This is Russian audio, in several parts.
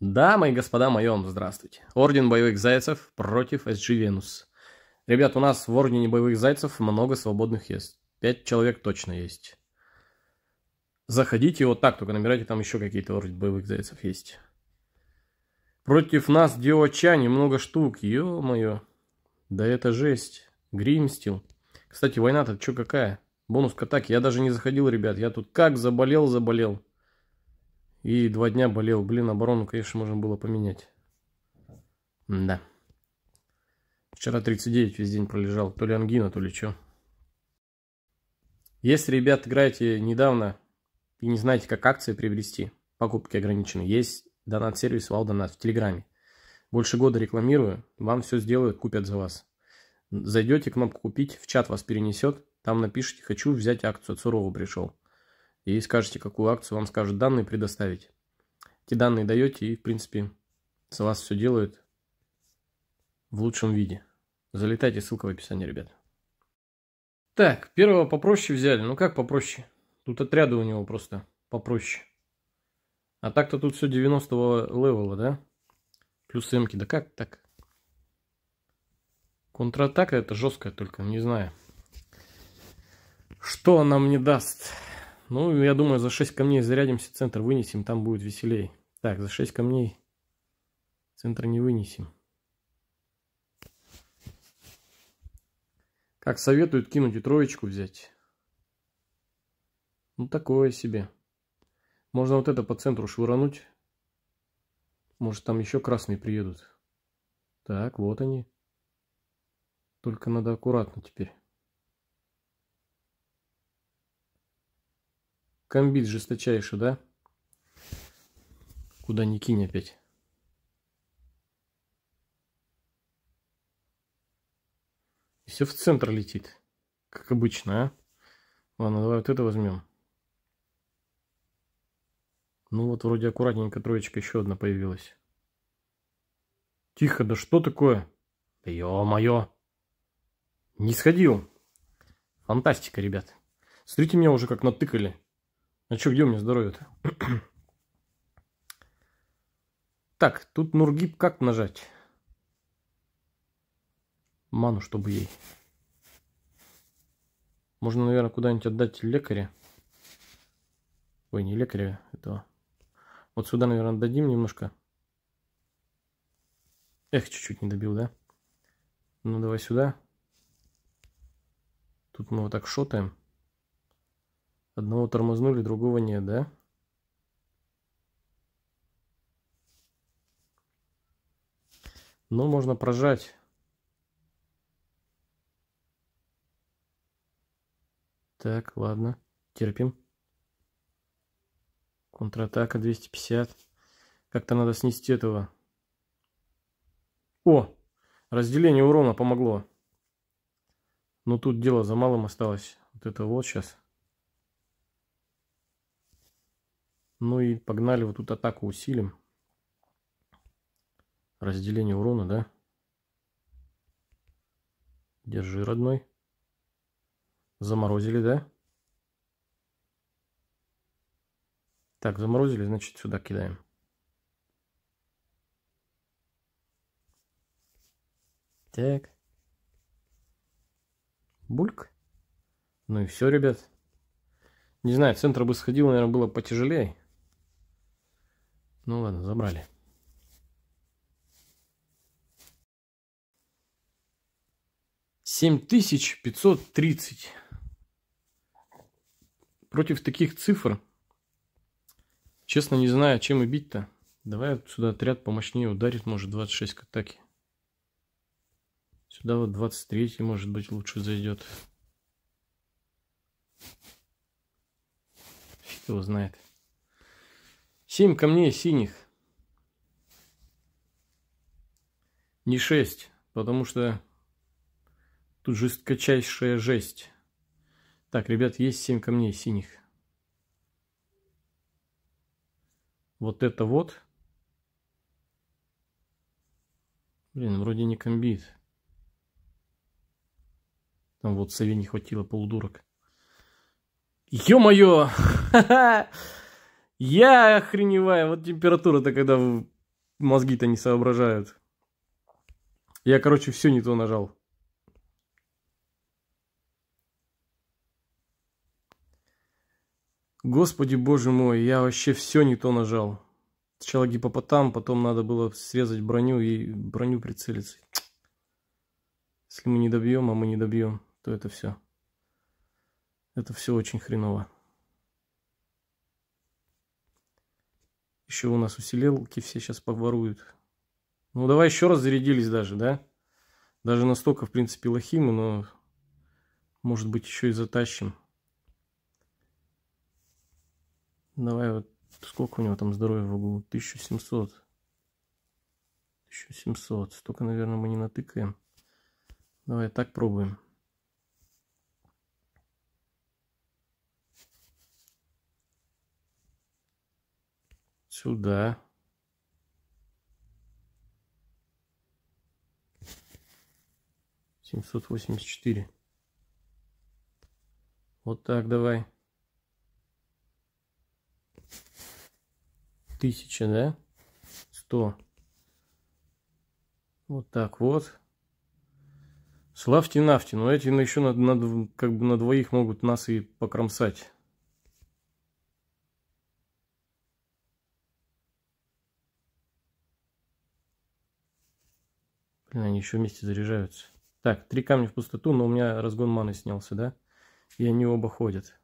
Дамы и господа моем, здравствуйте. Орден боевых зайцев против SG Венус. Ребят, у нас в Ордене боевых зайцев много свободных есть. Пять человек точно есть. Заходите вот так, только набирайте, там еще какие-то Орден боевых зайцев есть. Против нас Диочани много штук, ё-моё. Да это жесть. Гримстил. Кстати, война-то что какая? Бонус к атаке. Я даже не заходил, ребят. Я тут как заболел, заболел. И два дня болел. Блин, оборону, конечно, можно было поменять. да. Вчера 39 весь день пролежал. То ли ангина, то ли что. Если, ребят, играете недавно и не знаете, как акции приобрести, покупки ограничены, есть донат-сервис Валдонат в Телеграме. Больше года рекламирую, вам все сделают, купят за вас. Зайдете, кнопку «Купить», в чат вас перенесет, там напишите «Хочу взять акцию», Цурова пришел и скажете, какую акцию вам скажут данные предоставить. Эти данные даете и, в принципе, за вас все делают в лучшем виде. Залетайте, ссылка в описании, ребят. Так, первого попроще взяли. Ну как попроще? Тут отряды у него просто попроще. А так-то тут все 90 левела, да? Плюс эмки. Да как так? Контратака это жесткая только, не знаю. Что она мне даст? Ну, я думаю, за 6 камней зарядимся, центр вынесем, там будет веселей. Так, за 6 камней центр не вынесем. Как советуют кинуть и троечку взять. Ну, такое себе. Можно вот это по центру швырануть. Может, там еще красные приедут. Так, вот они. Только надо аккуратно теперь. Комбит жесточайший, да? Куда не кинь опять. И все в центр летит. Как обычно, а? Ладно, давай вот это возьмем. Ну вот вроде аккуратненько троечка еще одна появилась. Тихо, да что такое? Да ё-моё. Не сходил. Фантастика, ребят. Смотрите, меня уже как натыкали. А ну что, где у меня здоровье-то? так, тут Нургиб как нажать? Ману, чтобы ей. Можно, наверное, куда-нибудь отдать лекаря. Ой, не лекаря, этого. Вот сюда, наверное, дадим немножко. Эх, чуть-чуть не добил, да? Ну, давай сюда. Тут мы вот так шотаем. Одного тормознули, другого нет, да? Но ну, можно прожать. Так, ладно, терпим. Контратака 250. Как-то надо снести этого. О, разделение урона помогло. Но ну, тут дело за малым осталось. Вот это вот сейчас. Ну и погнали вот тут атаку усилим. Разделение урона, да? Держи, родной. Заморозили, да? Так, заморозили, значит, сюда кидаем. Так. Бульк. Ну и все, ребят. Не знаю, в центр бы сходил, наверное, было потяжелее. Ну ладно, забрали. Семь тысяч пятьсот тридцать. Против таких цифр, честно не знаю, чем и бить-то. Давай сюда отряд помощнее ударит, может 26 к атаке. Сюда вот 23 может быть лучше зайдет. Фиг его знает. Семь камней синих. Не шесть, потому что тут жесткочайшая жесть. Так, ребят, есть семь камней синих. Вот это вот. Блин, вроде не комбит. Там вот сове не хватило полудурок. Ё-моё! Я охреневаю, вот температура-то, когда мозги-то не соображают. Я, короче, все не то нажал. Господи, боже мой, я вообще все не то нажал. Сначала гипопотам, потом надо было срезать броню и броню прицелиться. Если мы не добьем, а мы не добьем, то это все. Это все очень хреново. Еще у нас усилилки все сейчас поворуют. Ну, давай еще раз зарядились даже, да? Даже настолько, в принципе, лохимы, но, может быть, еще и затащим. Давай вот, сколько у него там здоровья в углу? 1700. 1700. Столько, наверное, мы не натыкаем. Давай так пробуем. сюда. Семьсот восемьдесят четыре. Вот так давай. Тысяча, да? Сто. Вот так вот. Славьте нафти, но эти еще на, на, как бы на двоих могут нас и покромсать. Они еще вместе заряжаются. Так, три камня в пустоту, но у меня разгон маны снялся, да? И они оба ходят.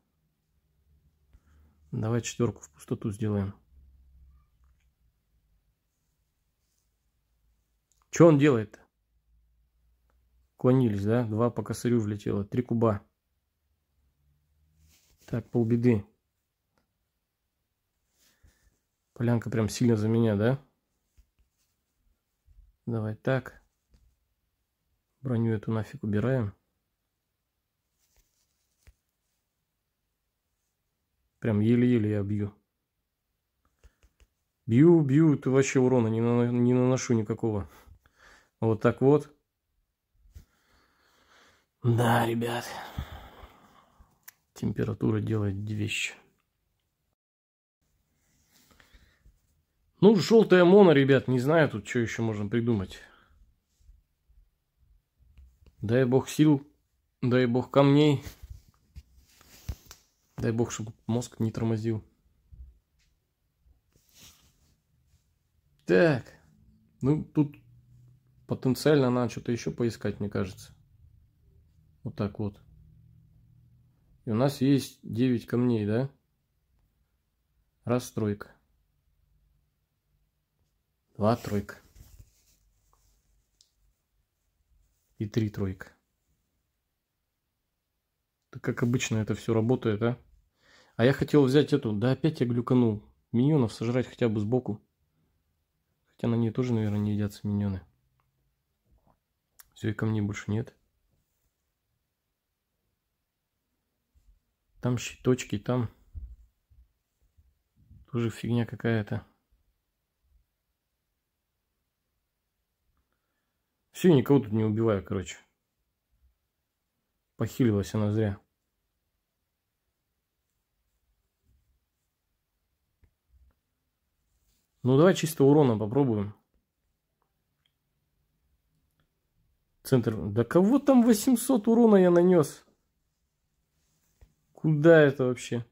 Давай четверку в пустоту сделаем. Что он делает? Клонились, да? Два по косарю влетело. Три куба. Так, полбеды. Полянка прям сильно за меня, да? Давай так. Броню эту нафиг убираем. Прям еле-еле я бью. Бью, бью, ты вообще урона не, на, не наношу никакого. Вот так вот. Да, ребят. Температура делает вещи. Ну, желтая мона, ребят, не знаю тут, что еще можно придумать. Дай бог сил, дай бог камней, дай бог, чтобы мозг не тормозил. Так, ну тут потенциально надо что-то еще поискать, мне кажется. Вот так вот. И у нас есть 9 камней, да? Раз тройка. Два тройка. и три тройка. Так как обычно это все работает, а? А я хотел взять эту, да опять я глюканул. Миньонов сожрать хотя бы сбоку. Хотя на ней тоже, наверное, не едятся миньоны. Все, и камней больше нет. Там щиточки, там тоже фигня какая-то. Все, никого тут не убиваю, короче. Похилилась она зря. Ну, давай чисто урона попробуем. Центр. Да кого там 800 урона я нанес? Куда это вообще?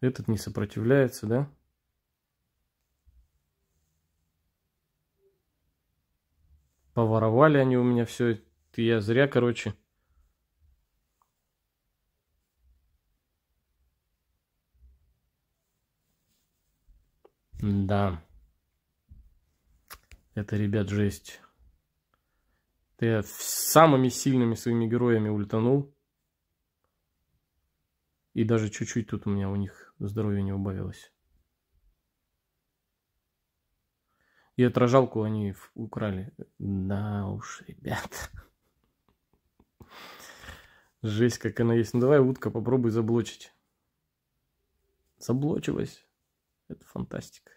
Этот не сопротивляется, да? Поворовали они у меня все. Я зря, короче. Да. Это, ребят, жесть. Ты самыми сильными своими героями ультанул. И даже чуть-чуть тут у меня у них здоровье не убавилось. И отражалку они украли. Да уж, ребят. Жесть, как она есть. Ну давай, утка, попробуй заблочить. Заблочилась. Это фантастика.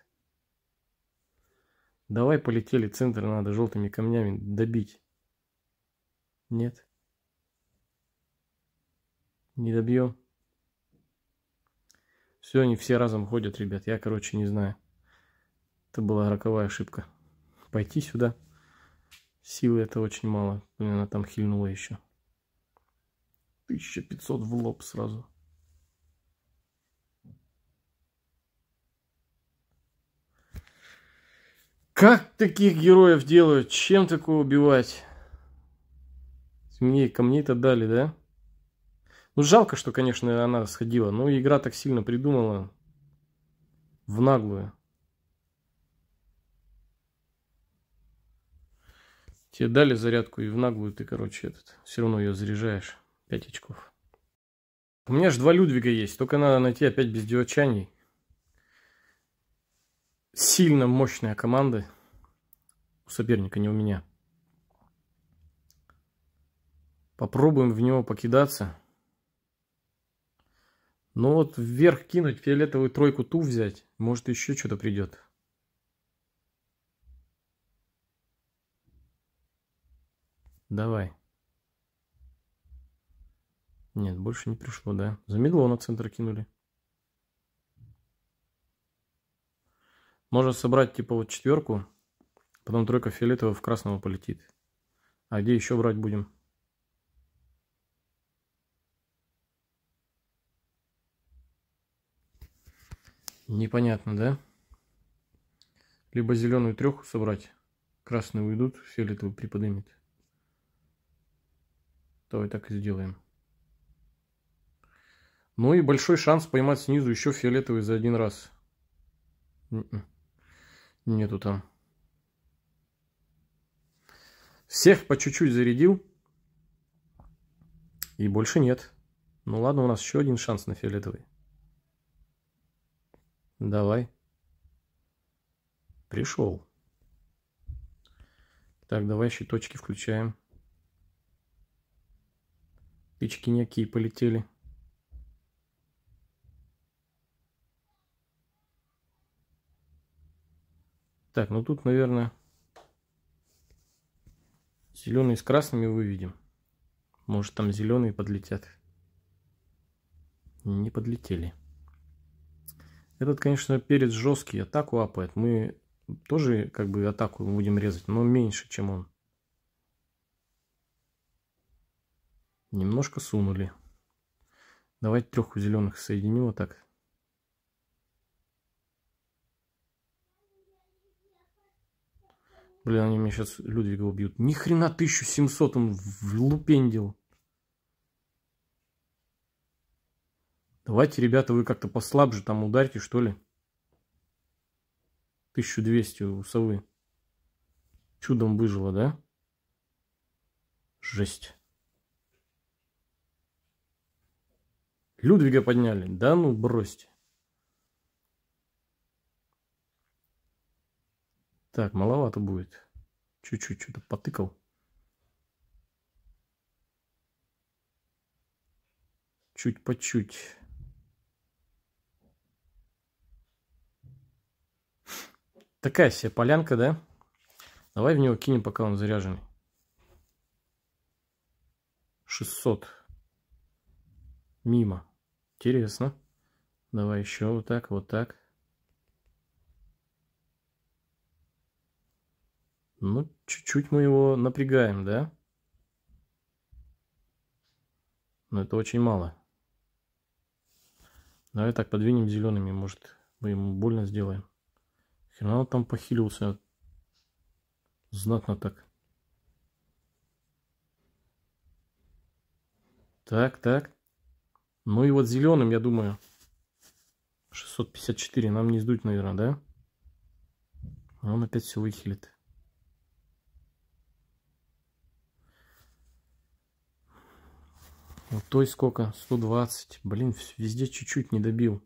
Давай полетели, центр надо желтыми камнями добить. Нет. Не добьем. Все, они все разом ходят, ребят. Я, короче, не знаю. Это была роковая ошибка. Пойти сюда. Силы это очень мало. Она там хильнула еще. 1500 в лоб сразу. Как таких героев делают? Чем такое убивать? Мне камней это дали, да? Ну, жалко, что, конечно, она сходила. Но игра так сильно придумала. В наглую. Тебе дали зарядку и в наглую ты, короче, этот, все равно ее заряжаешь. Пять очков. У меня же два Людвига есть, только надо найти опять без диочаний. Сильно мощная команда у соперника, не у меня. Попробуем в него покидаться. Ну вот вверх кинуть, фиолетовую тройку ту взять. Может еще что-то придет. Давай. Нет, больше не пришло, да. Замедло на центр кинули. Можно собрать типа вот четверку, потом тройка фиолетового в красного полетит. А где еще брать будем? Непонятно, да? Либо зеленую треху собрать, красную уйдут, фиолетовый приподнимет. Давай так и сделаем. Ну и большой шанс поймать снизу еще фиолетовый за один раз. Нету там. Всех по чуть-чуть зарядил. И больше нет. Ну ладно, у нас еще один шанс на фиолетовый. Давай. Пришел. Так, давай щиточки включаем. Печки некие полетели. Так, ну тут, наверное, зеленый с красными выведем. Может, там зеленые подлетят. Не подлетели. Этот, конечно, перец жесткий, атаку апает. Мы тоже как бы атаку будем резать, но меньше, чем он. немножко сунули. Давайте трех зеленых соединим вот так. Блин, они меня сейчас Людвига убьют. Ни хрена 1700 он влупендил. Давайте, ребята, вы как-то послабже там ударьте, что ли. 1200 у совы. Чудом выжила, да? Жесть. Людвига подняли. Да ну бросьте. Так, маловато будет. Чуть-чуть что-то потыкал. Чуть по чуть. Такая себе полянка, да? Давай в него кинем, пока он заряженный. 600. Мимо. Интересно. Давай еще вот так, вот так. Ну, чуть-чуть мы его напрягаем, да? Но это очень мало. Давай так подвинем зелеными, может, мы ему больно сделаем. Хрена он там похилился. Знатно так. Так, так. Ну и вот зеленым, я думаю, 654 нам не сдуть, наверное, да? А он опять все выхилит. Вот той сколько? 120. Блин, везде чуть-чуть не добил.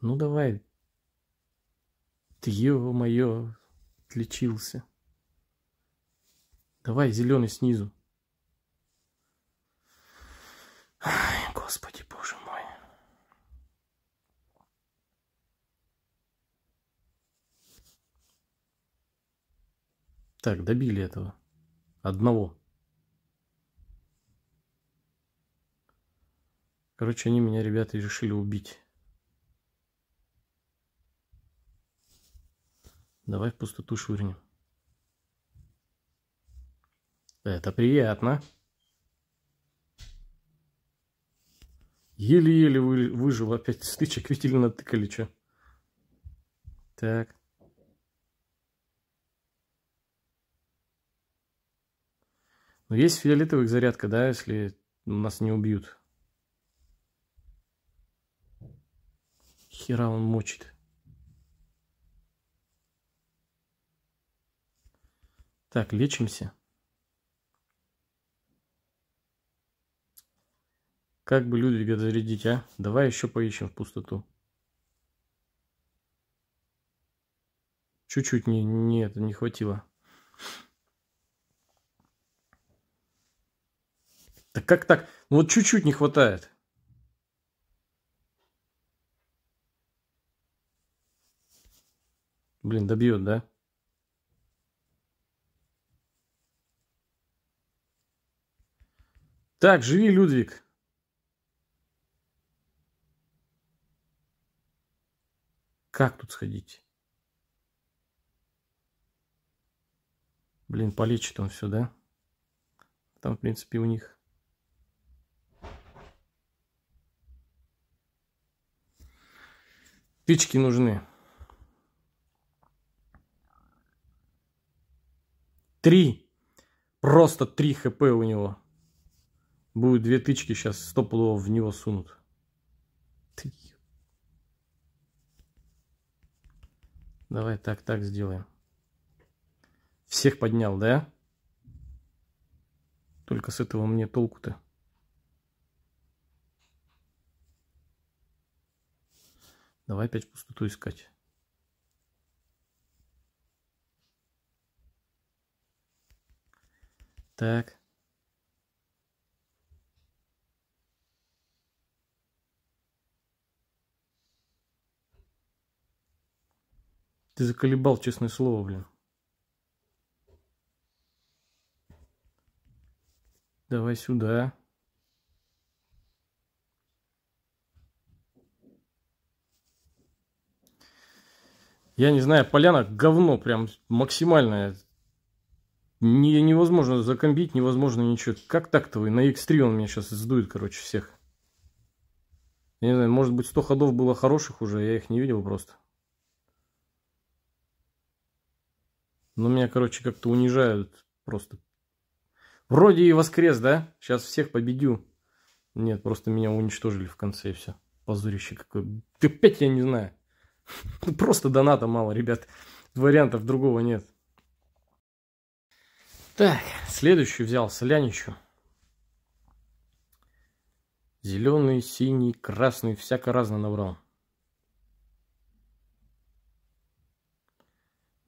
Ну давай. Ты его мое отличился. Давай зеленый снизу. Ай, Господи, Боже мой. Так, добили этого. Одного. Короче, они меня, ребята, решили убить. Давай в пустоту швырнем. Это приятно. Еле-еле выжил. Опять стычек, видели, натыкали, что. Так. Но ну, есть фиолетовых зарядка, да, если нас не убьют. Хера он мочит. Так, лечимся. Как бы Людвига зарядить, а? Давай еще поищем в пустоту. Чуть-чуть не, не, это не хватило. Так как так? Ну вот чуть-чуть не хватает. Блин, добьет, да? Так, живи, Людвиг. Как тут сходить? Блин, полечит он все, да? Там, в принципе, у них. Тычки нужны. Три. Просто три хп у него. Будет две тычки сейчас стопудово в него сунут. Ты Давай так, так сделаем. Всех поднял, да? Только с этого мне толку-то. Давай опять пустоту искать. Так. Ты заколебал, честное слово, блин. Давай сюда. Я не знаю, поляна говно прям максимальное. Не, невозможно закомбить, невозможно ничего. Как так-то вы? На X3 он меня сейчас сдует, короче, всех. Я не знаю, может быть 100 ходов было хороших уже, я их не видел просто. Но меня, короче, как-то унижают просто. Вроде и воскрес, да? Сейчас всех победю. Нет, просто меня уничтожили в конце и все. Позорище какое. Ты опять я не знаю. Просто доната мало, ребят. Вариантов другого нет. Так, следующий взял Соляничу. Зеленый, синий, красный, всяко разно набрал.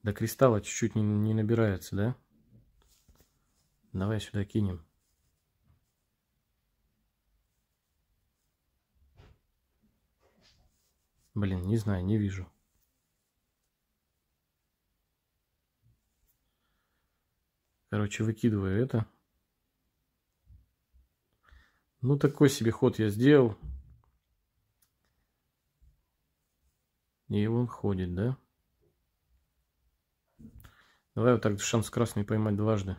До кристалла чуть-чуть не, не набирается, да? Давай сюда кинем. Блин, не знаю, не вижу. Короче, выкидываю это. Ну, такой себе ход я сделал. И он ходит, да? Давай вот так шанс красный поймать дважды.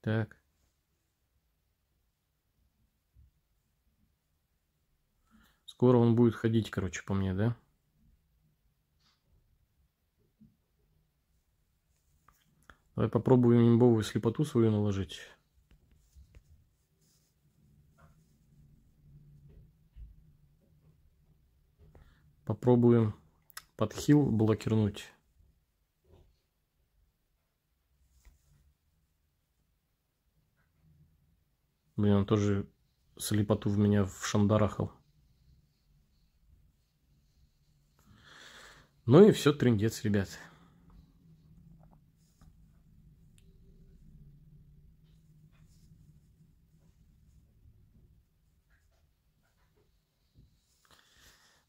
Так. Скоро он будет ходить, короче, по мне, да? Давай попробуем имбовую слепоту свою наложить. Попробуем подхил блокернуть. Блин, он тоже слепоту в меня в шандарахал. Ну и все, трындец, ребят.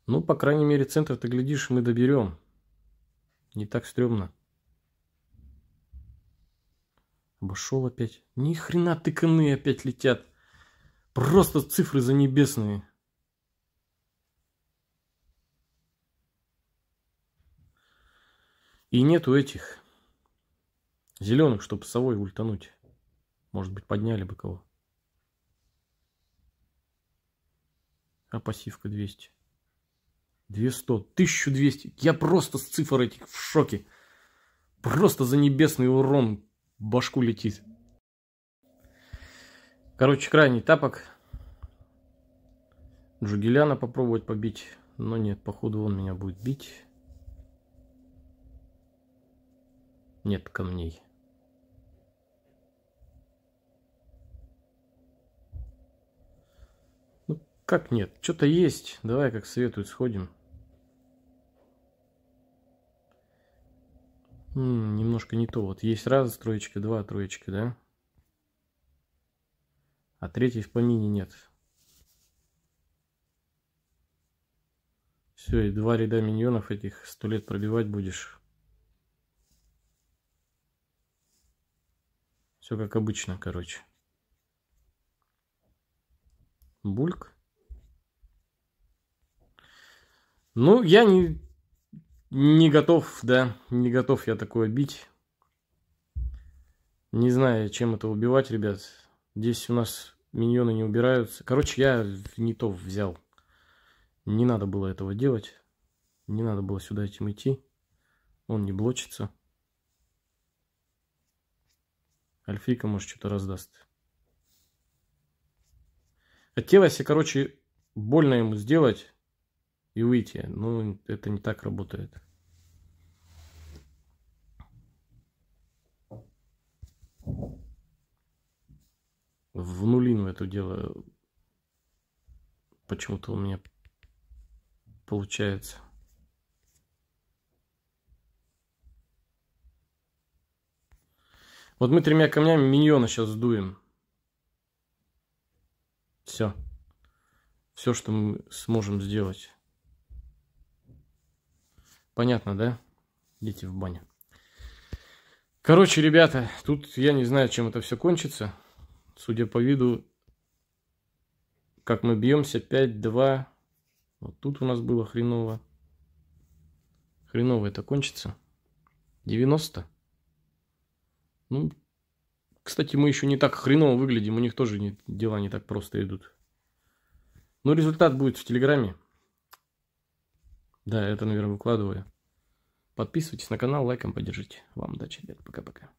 Ну, по крайней мере, центр ты глядишь, мы доберем. Не так стрёмно. Обошел опять. Ни хрена тыканы опять летят. Просто цифры за небесные. И нету этих зеленых, чтобы совой ультануть. Может быть, подняли бы кого. А пассивка 200. 200, 1200. Я просто с цифр этих в шоке. Просто за небесный урон башку летит. Короче, крайний тапок. Джугеляна попробовать побить. Но нет, походу он меня будет бить. Нет камней. Ну, как нет? Что-то есть. Давай, как советуют, сходим. М -м, немножко не то. Вот есть раз троечка, два троечка, да? А третьей в помине нет. Все, и два ряда миньонов этих сто лет пробивать будешь. Все как обычно, короче. Бульк. Ну, я не не готов, да, не готов я такое бить. Не знаю, чем это убивать, ребят. Здесь у нас миньоны не убираются. Короче, я не то взял. Не надо было этого делать. Не надо было сюда этим идти. Он не блочится. Альфика может, что-то раздаст. Хотелось, короче, больно ему сделать и выйти. Ну, это не так работает. В нулину это дело почему-то у меня получается. Вот мы тремя камнями миньона сейчас дуем. Все. Все, что мы сможем сделать. Понятно, да? Дети в бане. Короче, ребята, тут я не знаю, чем это все кончится. Судя по виду, как мы бьемся, 5-2. Вот тут у нас было хреново. Хреново это кончится. 90. Ну, кстати, мы еще не так хреново выглядим. У них тоже не, дела не так просто идут. Но результат будет в Телеграме. Да, это, наверное, выкладываю. Подписывайтесь на канал, лайком поддержите. Вам удачи, ребят. Пока-пока.